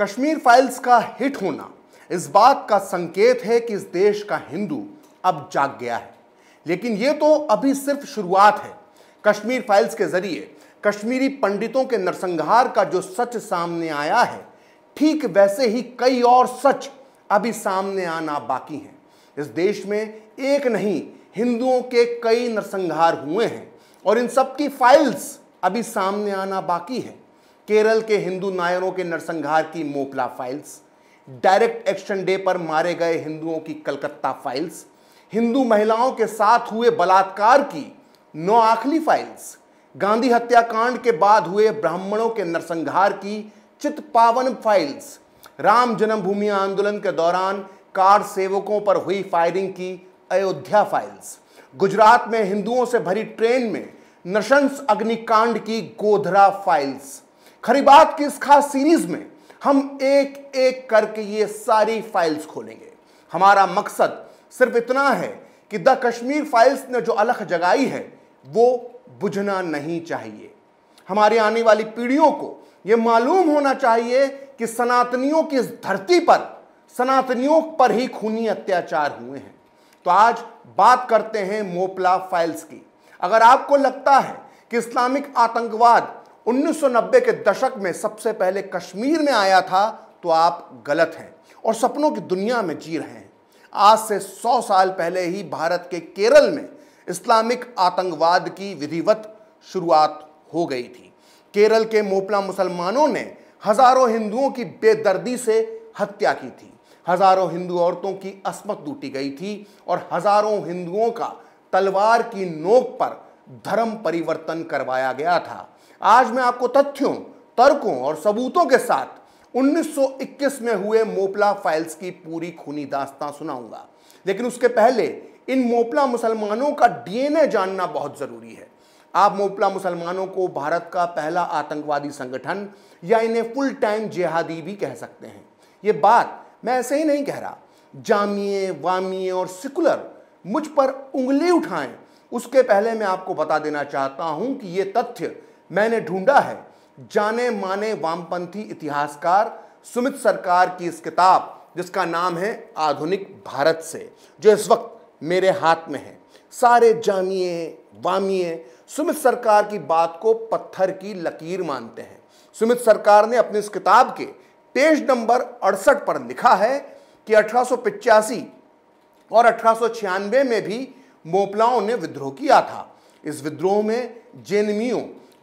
Kashmir files का hit होना इस बात का संकेत है कि इस देश का हिंदू अब जाग गया है लेकिन ये तो अभी सिर्फ शुरुआत है कश्मीर फाइल्स के जरिए कश्मीरी पंडितों के नरसंहार का जो सच सामने आया है ठीक वैसे ही कई और सच अभी सामने आना बाकी हैं इस देश में एक नहीं हिंदुओं के कई नरसंहार हुए हैं और इन सब की फाइल्स अभी सामने आना बाकी है केरल के हिंदू नायरों के नरसंहार की Moplah files direct action day पर मारे गए हिंदुओं की कलकत्ता फाइल्स हिंदू महिलाओं के साथ हुए बलात्कार की नौ आखली फाइल्स गांधी हत्याकांड के बाद हुए ब्राह्मणों के नरसंहार की चित पावन फाइल्स राम जन्मभूमि आंदोलन के दौरान कार सेवकों पर हुई फायरिंग की अयोध्या फाइल्स गुजरात में हिंदुओं से भरी ट्रेन में नशंस अग्निकांड की गोधरा फाइल्स खरीबात की इस खास सीरीज में हम एक एक करके ये सारी फाइल्स खोलेंगे हमारा मकसद सिर्फ इतना है कि द कश्मीर फाइल्स ने जो अलख जगाई है वो बुझना नहीं चाहिए हमारी आने वाली पीढ़ियों को ये मालूम होना चाहिए कि सनातनियों की इस धरती पर सनातनियों पर ही खूनी अत्याचार हुए हैं तो आज बात करते हैं मोपला फाइल्स की अगर आपको लगता है कि इस्लामिक आतंकवाद 1990 के दशक में सबसे पहले कश्मीर में आया था तो आप गलत हैं और सपनों की दुनिया में जी रहे हैं आज से 100 साल पहले ही भारत के केरल में इस्लामिक आतंकवाद की विधिवत शुरुआत हो गई थी केरल के मोपला मुसलमानों ने हजारों हिंदुओं की बेदर्दी से हत्या की थी हजारों हिंदू औरतों की अस्मत लूटी गई थी और हजारों हिंदुओं का तलवार की नोक पर धर्म परिवर्तन करवाया गया था आज मैं आपको तथ्यों तर्कों और सबूतों के साथ 1921 में हुए मोपला फाइल्स की पूरी खूनी दास्तां सुनाऊंगा लेकिन उसके पहले इन मोपला मुसलमानों का डीएनए जानना बहुत ज़रूरी है आप मोपला मुसलमानों को भारत का पहला आतंकवादी संगठन या इन्हें फुल टाइम जिहादी भी कह सकते हैं ये बात मैं ऐसे ही नहीं कह रहा जामिए वामिए और सिकुलर मुझ पर उंगली उठाएं उसके पहले मैं आपको बता देना चाहता हूं कि ये तथ्य मैंने ढूंढा है जाने माने वामपंथी इतिहासकार सुमित सरकार की इस किताब जिसका नाम है आधुनिक भारत से जो इस वक्त मेरे हाथ में है सारे जामिए वामिए सुमित सरकार की बात को पत्थर की लकीर मानते हैं सुमित सरकार ने अपनी इस किताब के पेज नंबर अड़सठ पर लिखा है कि अठारह और अठारह में भी मोपलाओं ने विद्रोह किया था इस विद्रोह में जेनमियों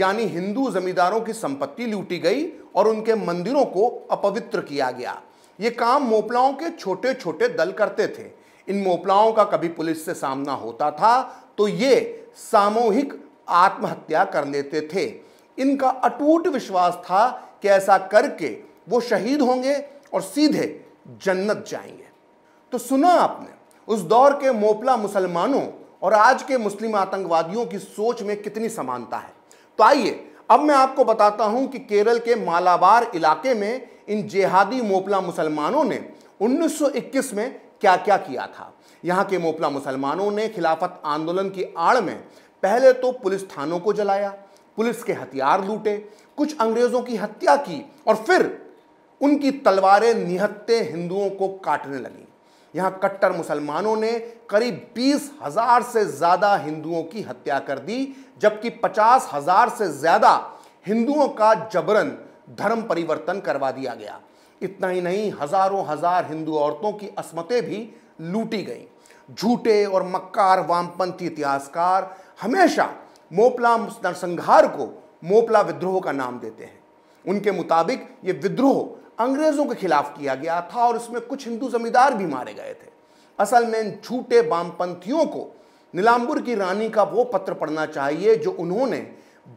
यानी हिंदू जमींदारों की संपत्ति लूटी गई और उनके मंदिरों को अपवित्र किया गया ये काम मोपलाओं के छोटे छोटे दल करते थे इन मोपलाओं का कभी पुलिस से सामना होता था तो ये सामूहिक आत्महत्या कर लेते थे इनका अटूट विश्वास था कि ऐसा करके वो शहीद होंगे और सीधे जन्नत जाएंगे तो सुना आपने उस दौर के मोपला मुसलमानों और आज के मुस्लिम आतंकवादियों की सोच में कितनी समानता है तो आइए अब मैं आपको बताता हूं कि केरल के मालाबार इलाके में इन जेहादी मोपला मुसलमानों ने 1921 में क्या क्या किया था यहां के मोपला मुसलमानों ने खिलाफत आंदोलन की आड़ में पहले तो पुलिस थानों को जलाया पुलिस के हथियार लूटे कुछ अंग्रेजों की हत्या की और फिर उनकी तलवारें निहत्ते हिंदुओं को काटने लगी यहां कट्टर मुसलमानों ने करीब बीस हजार से ज्यादा हिंदुओं की हत्या कर दी जबकि पचास हजार से ज्यादा हिंदुओं का जबरन धर्म परिवर्तन करवा दिया गया इतना ही नहीं हजारों हजार हिंदू औरतों की असमतें भी लूटी गई झूठे और मक्कार वामपंथी इतिहासकार हमेशा मोपला नरसंहार को मोपला विद्रोह का नाम देते हैं उनके मुताबिक ये विद्रोह अंग्रेज़ों के खिलाफ किया गया था और इसमें कुछ हिंदू जमींदार भी मारे गए थे असल में इन झूठे वामपंथियों को नीलाम्बुर की रानी का वो पत्र पढ़ना चाहिए जो उन्होंने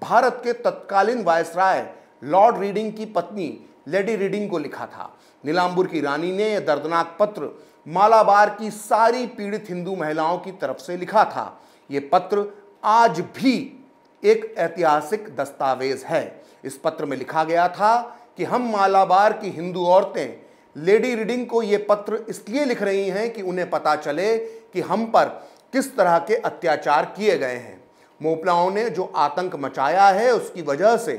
भारत के तत्कालीन वायसराय लॉर्ड रीडिंग की पत्नी लेडी रीडिंग को लिखा था नीलाम्बुर की रानी ने यह दर्दनाक पत्र मालाबार की सारी पीड़ित हिंदू महिलाओं की तरफ से लिखा था ये पत्र आज भी एक ऐतिहासिक दस्तावेज है इस पत्र में लिखा गया था कि हम मालाबार की हिंदू औरतें लेडी रीडिंग को ये पत्र इसलिए लिख रही हैं कि उन्हें पता चले कि हम पर किस तरह के अत्याचार किए गए हैं मोपलाओं ने जो आतंक मचाया है उसकी वजह से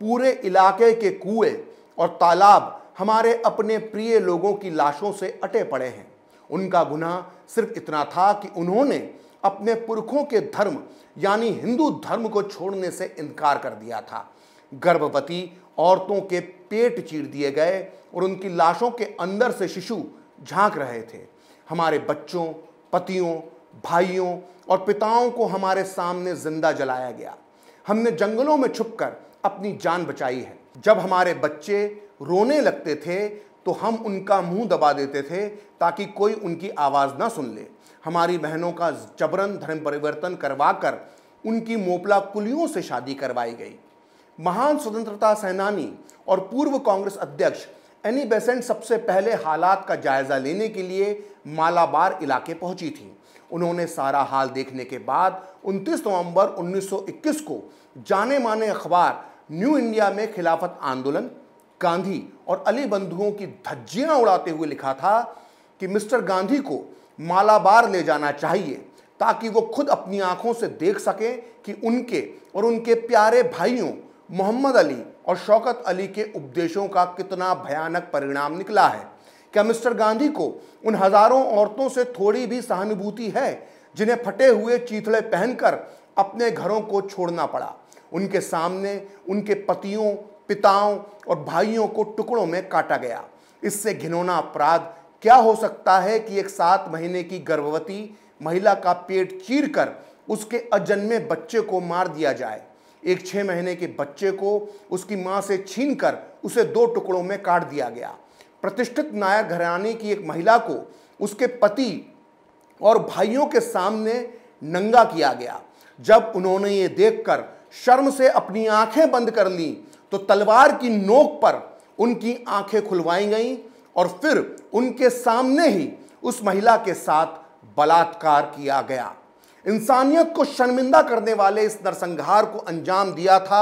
पूरे इलाके के कुएं और तालाब हमारे अपने प्रिय लोगों की लाशों से अटे पड़े हैं उनका गुनाह सिर्फ इतना था कि उन्होंने अपने पुरखों के धर्म यानी हिंदू धर्म को छोड़ने से इनकार कर दिया था गर्भवती औरतों के पेट चीर दिए गए और उनकी लाशों के अंदर से शिशु झांक रहे थे हमारे बच्चों पतियों भाइयों और पिताओं को हमारे सामने जिंदा जलाया गया हमने जंगलों में छुपकर अपनी जान बचाई है जब हमारे बच्चे रोने लगते थे तो हम उनका मुंह दबा देते थे ताकि कोई उनकी आवाज़ ना सुन ले हमारी बहनों का जबरन धर्म परिवर्तन करवा कर उनकी मोपला कुलियों से शादी करवाई गई महान स्वतंत्रता सेनानी और पूर्व कांग्रेस अध्यक्ष एनी बेसेंट सबसे पहले हालात का जायज़ा लेने के लिए मालाबार इलाके पहुंची थी उन्होंने सारा हाल देखने के बाद 29 नवंबर 1921 को जाने माने अखबार न्यू इंडिया में खिलाफत आंदोलन गांधी और अली बंधुओं की धज्जियां उड़ाते हुए लिखा था कि मिस्टर गांधी को मालाबार ले जाना चाहिए ताकि वो खुद अपनी आंखों से देख सकें कि उनके और उनके प्यारे भाइयों मोहम्मद अली और शौकत अली के उपदेशों का कितना भयानक परिणाम निकला है क्या मिस्टर गांधी को उन हजारों औरतों से थोड़ी भी सहानुभूति है जिन्हें फटे हुए चीथड़े पहनकर अपने घरों को छोड़ना पड़ा उनके सामने उनके पतियों पिताओं और भाइयों को टुकड़ों में काटा गया इससे घिनौना अपराध क्या हो सकता है कि एक सात महीने की गर्भवती महिला का पेट चीरकर उसके अजन्मे बच्चे को मार दिया जाए एक छः महीने के बच्चे को उसकी माँ से कर उसे दो टुकड़ों में काट दिया गया प्रतिष्ठित नायर घराने की एक महिला को उसके पति और भाइयों के सामने नंगा किया गया जब उन्होंने ये देखकर शर्म से अपनी आंखें बंद कर ली तो तलवार की नोक पर उनकी आंखें खुलवाई गईं और फिर उनके सामने ही उस महिला के साथ बलात्कार किया गया इंसानियत को शर्मिंदा करने वाले इस नरसंहार को अंजाम दिया था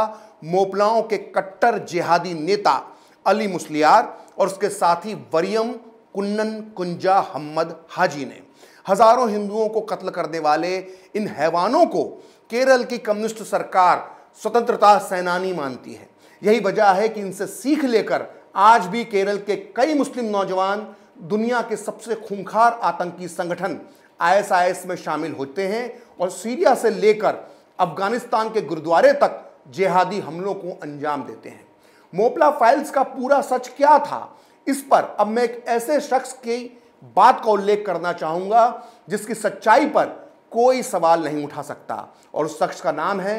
मोपलाओं के कट्टर जिहादी नेता अली मुसलियार और उसके साथी वरियम कुन्नन कुंजा हम्मद हाजी ने हजारों हिंदुओं को कत्ल करने वाले इन हैवानों को केरल की कम्युनिस्ट सरकार स्वतंत्रता सेनानी मानती है यही वजह है कि इनसे सीख लेकर आज भी केरल के कई मुस्लिम नौजवान दुनिया के सबसे खूंखार आतंकी संगठन आईएसआईएस में शामिल होते हैं और सीरिया से लेकर अफगानिस्तान के गुरुद्वारे तक जिहादी हमलों को अंजाम देते हैं मोपला फाइल्स का पूरा सच क्या था इस पर अब मैं एक ऐसे शख्स की बात का उल्लेख करना चाहूँगा जिसकी सच्चाई पर कोई सवाल नहीं उठा सकता और उस शख्स का नाम है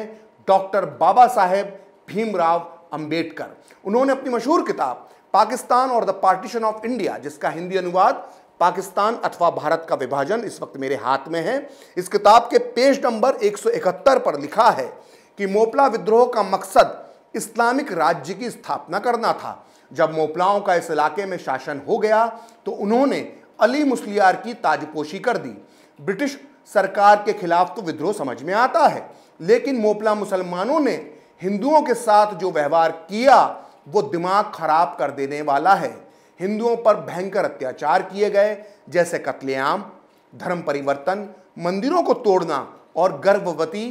डॉक्टर बाबा साहेब भीमराव अंबेडकर उन्होंने अपनी मशहूर किताब पाकिस्तान और द पार्टीशन ऑफ इंडिया जिसका हिंदी अनुवाद पाकिस्तान अथवा भारत का विभाजन इस वक्त मेरे हाथ में है इस किताब के पेज नंबर 171 पर लिखा है कि मोपला विद्रोह का मकसद इस्लामिक राज्य की स्थापना करना था जब मोपलाओं का इस इलाके में शासन हो गया तो उन्होंने अली मुसलियार की ताजपोशी कर दी ब्रिटिश सरकार के खिलाफ तो विद्रोह समझ में आता है लेकिन मोपला मुसलमानों ने हिंदुओं के साथ जो व्यवहार किया वो दिमाग खराब कर देने वाला है हिंदुओं पर भयंकर अत्याचार किए गए जैसे कत्लेआम धर्म परिवर्तन मंदिरों को तोड़ना और गर्भवती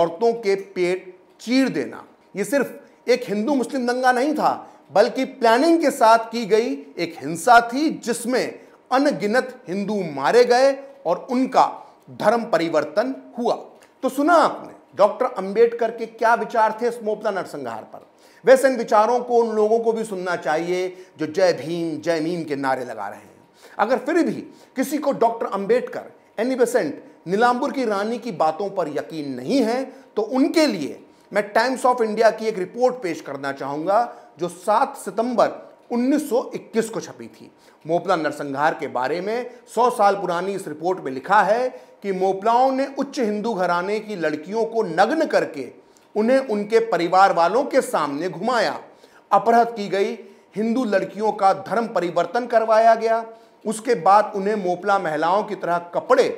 औरतों के पेट चीर देना ये सिर्फ एक हिंदू मुस्लिम दंगा नहीं था बल्कि प्लानिंग के साथ की गई एक हिंसा थी जिसमें अनगिनत हिंदू मारे गए और उनका धर्म परिवर्तन हुआ तो सुना आपने डॉक्टर अंबेडकर के क्या विचार थे इस मोपला नरसंहार पर वैसे इन विचारों को उन लोगों को भी सुनना चाहिए जो जय भीम जय मीम के नारे लगा रहे हैं अगर फिर भी किसी को doctor Ambedkar Annie Besant Nilambur की रानी की बातों पर यकीन नहीं है तो उनके लिए मैं टाइम्स ऑफ इंडिया की एक रिपोर्ट पेश करना चाहूँगा जो 7 सितंबर 1921 को छपी थी मोपला नरसंहार के बारे में 100 साल पुरानी इस रिपोर्ट में लिखा है कि मोपलाओं ने उच्च हिंदू घराने की लड़कियों को नग्न करके उन्हें उनके परिवार वालों के सामने घुमाया अपहृत की गई हिंदू लड़कियों का धर्म परिवर्तन करवाया गया उसके बाद उन्हें मोपला महिलाओं की तरह कपड़े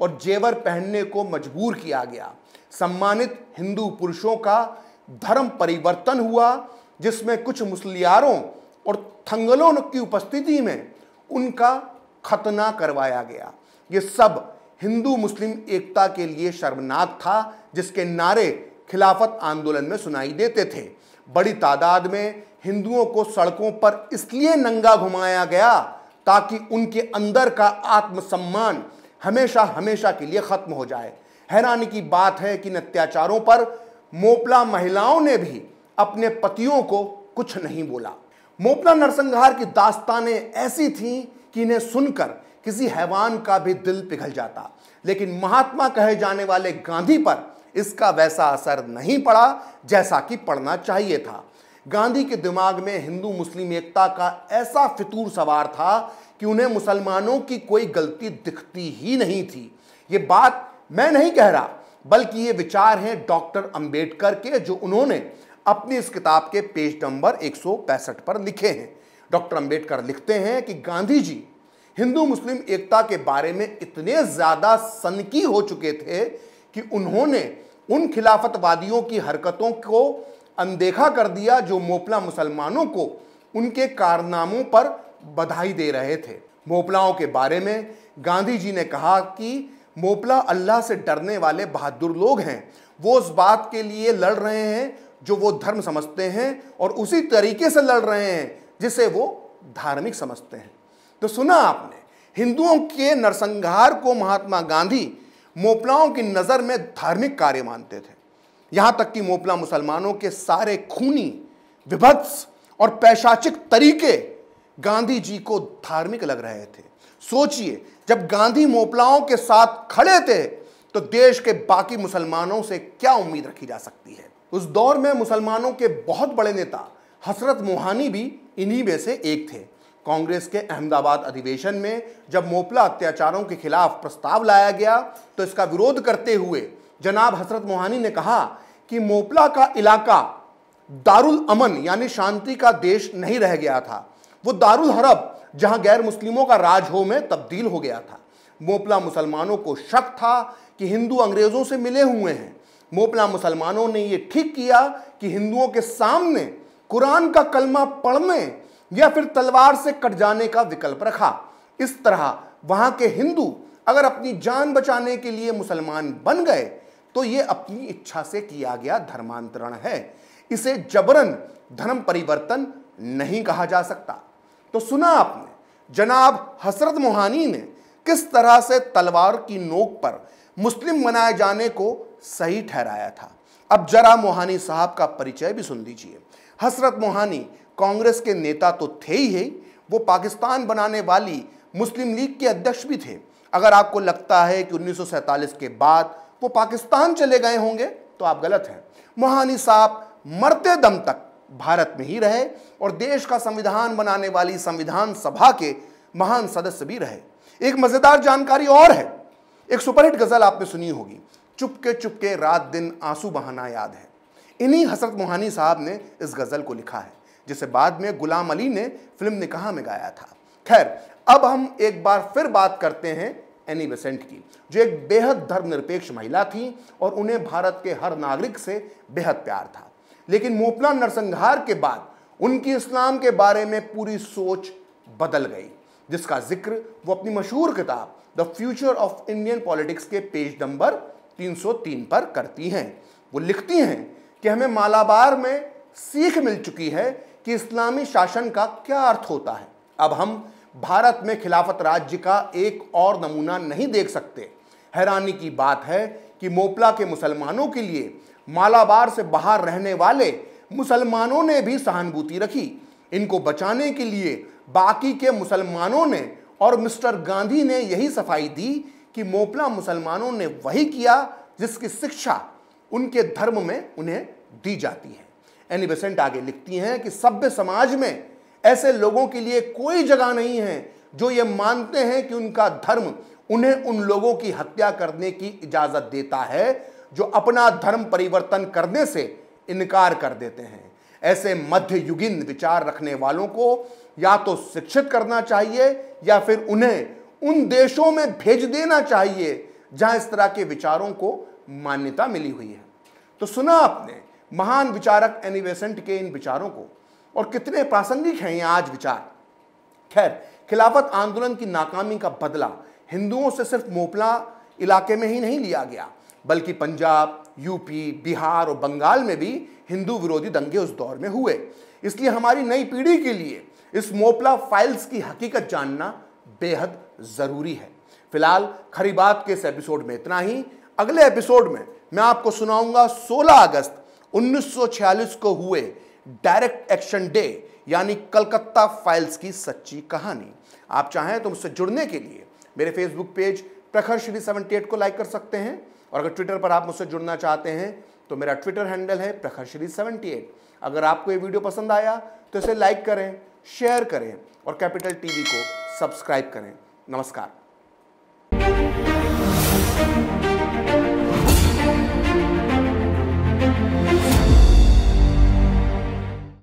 और जेवर पहनने को मजबूर किया गया सम्मानित हिंदू पुरुषों का धर्म परिवर्तन हुआ जिसमें कुछ मुसलियारों और थंगलों की उपस्थिति में उनका खतना करवाया गया ये सब हिंदू मुस्लिम एकता के लिए शर्मनाक था जिसके नारे खिलाफत आंदोलन में सुनाई देते थे बड़ी तादाद में हिंदुओं को सड़कों पर इसलिए नंगा घुमाया गया ताकि उनके अंदर का आत्मसम्मान हमेशा हमेशा के लिए ख़त्म हो जाए हैरानी की बात है कि इन अत्याचारों पर मोपला महिलाओं ने भी अपने पतियों को कुछ नहीं बोला मोपला नरसंहार की दास्तानें ऐसी थीं कि इन्हें सुनकर किसी हैवान का भी दिल पिघल जाता लेकिन महात्मा कहे जाने वाले गांधी पर इसका वैसा असर नहीं पड़ा जैसा कि पड़ना चाहिए था गांधी के दिमाग में हिंदू मुस्लिम एकता का ऐसा फितूर सवार था कि उन्हें मुसलमानों की कोई गलती दिखती ही नहीं थी ये बात मैं नहीं कह रहा बल्कि ये विचार हैं डॉक्टर अंबेडकर के जो उन्होंने अपनी इस किताब के पेज नंबर एक पर लिखे हैं डॉक्टर अंबेडकर लिखते हैं कि गांधी जी हिंदू मुस्लिम एकता के बारे में इतने ज़्यादा सनकी हो चुके थे कि उन्होंने उन खिलाफतवादियों की हरकतों को अनदेखा कर दिया जो मोपला मुसलमानों को उनके कारनामों पर बधाई दे रहे थे मोपलाओं के बारे में गांधी जी ने कहा कि मोपला अल्लाह से डरने वाले बहादुर लोग हैं वो उस बात के लिए लड़ रहे हैं जो वो धर्म समझते हैं और उसी तरीके से लड़ रहे हैं जिसे वो धार्मिक समझते हैं तो सुना आपने हिंदुओं के नरसंहार को महात्मा गांधी मोपलाओं की नज़र में धार्मिक कार्य मानते थे यहाँ तक कि मोपला मुसलमानों के सारे खूनी विभत्स और पैशाचिक तरीके गांधी जी को धार्मिक लग रहे थे सोचिए जब गांधी मोपलाओं के साथ खड़े थे तो देश के बाकी मुसलमानों से क्या उम्मीद रखी जा सकती है उस दौर में मुसलमानों के बहुत बड़े नेता हसरत मोहानी भी इन्हीं में से एक थे कांग्रेस के अहमदाबाद अधिवेशन में जब मोपला अत्याचारों के खिलाफ प्रस्ताव लाया गया तो इसका विरोध करते हुए जनाब हसरत मोहानी ने कहा कि मोपला का इलाका दारुल अमन यानी शांति का देश नहीं रह गया था वो दारुल हरब जहां गैर मुस्लिमों का राज हो में तब्दील हो गया था मोपला मुसलमानों को शक था कि हिंदू अंग्रेजों से मिले हुए हैं मोपला मुसलमानों ने यह ठीक किया कि हिंदुओं के सामने कुरान का कलमा पढ़ने या फिर तलवार से कट जाने का विकल्प रखा इस तरह वहां के हिंदू अगर अपनी जान बचाने के लिए मुसलमान बन गए तो ये अपनी इच्छा से किया गया धर्मांतरण है इसे जबरन धर्म परिवर्तन नहीं कहा जा सकता तो सुना आपने जनाब हसरत मोहानी ने किस तरह से तलवार की नोक पर मुस्लिम बनाए जाने को सही ठहराया था अब जरा मोहानी साहब का परिचय भी सुन लीजिए हसरत मोहानी कांग्रेस के नेता तो थे ही है वो पाकिस्तान बनाने वाली मुस्लिम लीग के अध्यक्ष भी थे अगर आपको लगता है कि उन्नीस के बाद वो पाकिस्तान चले गए होंगे तो आप गलत हैं मोहानी साहब मरते दम तक भारत में ही रहे और देश का संविधान बनाने वाली संविधान सभा के महान सदस्य भी रहे एक मज़ेदार जानकारी और है एक सुपरहिट गज़ल आपने सुनी होगी चुपके चुपके रात दिन आंसू बहाना याद है इन्हीं हसरत मोहानी साहब ने इस गज़ल को लिखा है जिसे बाद में गुलाम अली ने फिल्म निकाह में गाया था खैर अब हम एक बार फिर बात करते हैं एनी बेसेंट की जो एक बेहद धर्मनिरपेक्ष महिला थी और उन्हें भारत के हर नागरिक से बेहद प्यार था लेकिन मोपला नरसंहार के बाद उनकी इस्लाम के बारे में पूरी सोच बदल गई जिसका जिक्र वो अपनी मशहूर किताब the future of Indian politics के पेज नंबर 303 पर करती हैं वो लिखती हैं कि हमें मालाबार में सीख मिल चुकी है कि इस्लामी शासन का क्या अर्थ होता है अब हम भारत में खिलाफत राज्य का एक और नमूना नहीं देख सकते हैरानी की बात है कि मोपला के मुसलमानों के लिए मालाबार से बाहर रहने वाले मुसलमानों ने भी सहानुभूति रखी इनको बचाने के लिए बाकी के मुसलमानों ने और मिस्टर गांधी ने यही सफाई दी कि मोपला मुसलमानों ने वही किया जिसकी शिक्षा उनके धर्म में उन्हें दी जाती है एनी बेसेंट आगे लिखती हैं कि सभ्य समाज में ऐसे लोगों के लिए कोई जगह नहीं है जो ये मानते हैं कि उनका धर्म उन्हें उन लोगों की हत्या करने की इजाज़त देता है जो अपना धर्म परिवर्तन करने से इनकार कर देते हैं ऐसे मध्ययुगीन विचार रखने वालों को या तो शिक्षित करना चाहिए या फिर उन्हें उन देशों में भेज देना चाहिए जहां इस तरह के विचारों को मान्यता मिली हुई है तो सुना आपने महान विचारक एनिवेसेंट के इन विचारों को और कितने प्रासंगिक हैं ये आज विचार खैर खिलाफत आंदोलन की नाकामी का बदला हिंदुओं से सिर्फ मोपला इलाके में ही नहीं लिया गया बल्कि पंजाब यूपी बिहार और बंगाल में भी हिंदू विरोधी दंगे उस दौर में हुए इसलिए हमारी नई पीढ़ी के लिए इस मोपला फाइल्स की हकीकत जानना बेहद ज़रूरी है फिलहाल खरीबात के इस एपिसोड में इतना ही अगले एपिसोड में मैं आपको सुनाऊंगा 16 अगस्त 1946 को हुए डायरेक्ट एक्शन डे यानी कलकत्ता फाइल्स की सच्ची कहानी आप चाहें तो मुझसे जुड़ने के लिए मेरे Facebook page Prakhar Shri seventy eight को लाइक कर सकते हैं और अगर ट्विटर पर आप मुझसे जुड़ना चाहते हैं तो मेरा ट्विटर हैंडल है प्रखर श्री सेवेंटी एट अगर आपको ये वीडियो पसंद आया तो इसे लाइक करें शेयर करें और कैपिटल टीवी को सब्सक्राइब करें नमस्कार